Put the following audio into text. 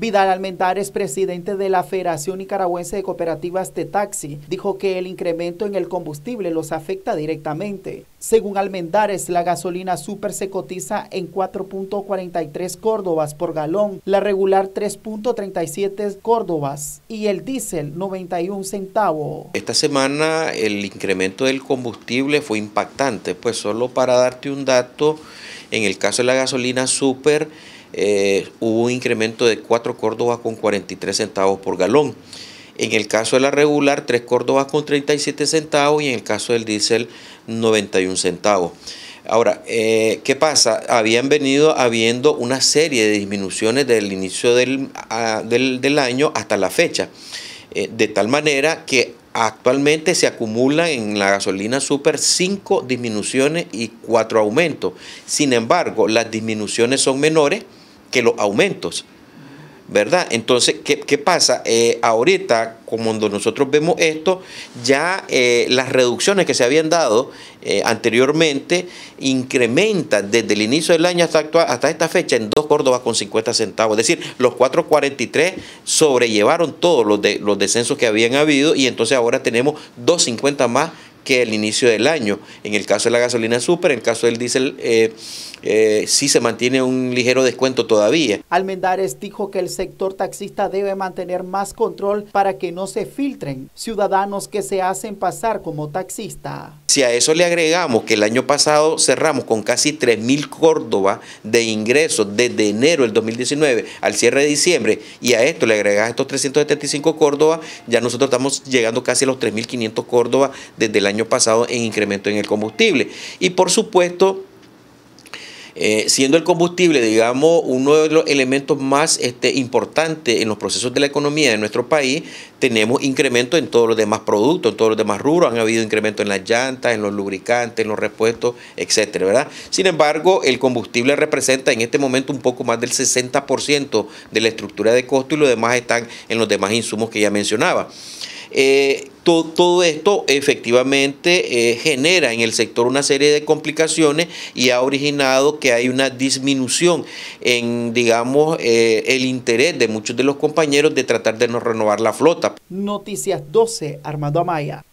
Vidal Almendares, presidente de la Federación Nicaragüense de Cooperativas de Taxi, dijo que el incremento en el combustible los afecta directamente. Según Almendares, la gasolina super se cotiza en 4.43 córdobas por galón, la regular 3.37 córdobas y el diésel 91 centavos. Esta semana el incremento del combustible fue impactante, pues solo para darte un dato, en el caso de la gasolina super, eh, hubo un incremento de 4 Córdobas con 43 centavos por galón. En el caso de la regular, 3 Córdobas con 37 centavos y en el caso del diésel, 91 centavos. Ahora, eh, ¿qué pasa? Habían venido habiendo una serie de disminuciones desde el inicio ah, del, año hasta la fecha, eh, de tal manera que actualmente se acumulan en la gasolina super 5 disminuciones y 4 aumentos. Sin embargo, las disminuciones son menores que los aumentos. ¿Verdad? Entonces, ¿qué, pasa? Eh, ahorita, como nosotros vemos esto, ya eh, las reducciones que se habían dado eh, anteriormente incrementan desde el inicio del año hasta, actual, hasta esta fecha en dos Córdobas con 50 centavos. Es decir, los 4.43 sobrellevaron todos los, de, los descensos que habían habido y entonces ahora tenemos 2.50 más que el inicio del año. En el caso de la gasolina super, en el caso del diésel, eh, eh, sí se mantiene un ligero descuento todavía. Almendares dijo que el sector taxista debe mantener más control para que no se filtren ciudadanos que se hacen pasar como taxista. Si a eso le agregamos que el año pasado cerramos con casi 3.000 Córdoba de ingresos desde enero del 2019 al cierre de diciembre y a esto le agregas estos 375 Córdoba, ya nosotros estamos llegando casi a los 3.500 Córdoba desde el año pasado en incremento en el combustible. Y por supuesto, eh, siendo el combustible, digamos, uno de los elementos más este, importantes en los procesos de la economía de nuestro país, tenemos incremento en todos los demás productos, en todos los demás rubros, han habido incremento en las llantas, en los lubricantes, en los repuestos, etcétera, ¿verdad? Sin embargo, el combustible representa en este momento un poco más del 60% de la estructura de costo y lo demás están en los demás insumos que ya mencionaba. Eh, todo esto efectivamente eh, genera en el sector una serie de complicaciones y ha originado que hay una disminución en, digamos, eh, el interés de muchos de los compañeros de tratar de no renovar la flota. Noticias 12, Armando Amaya.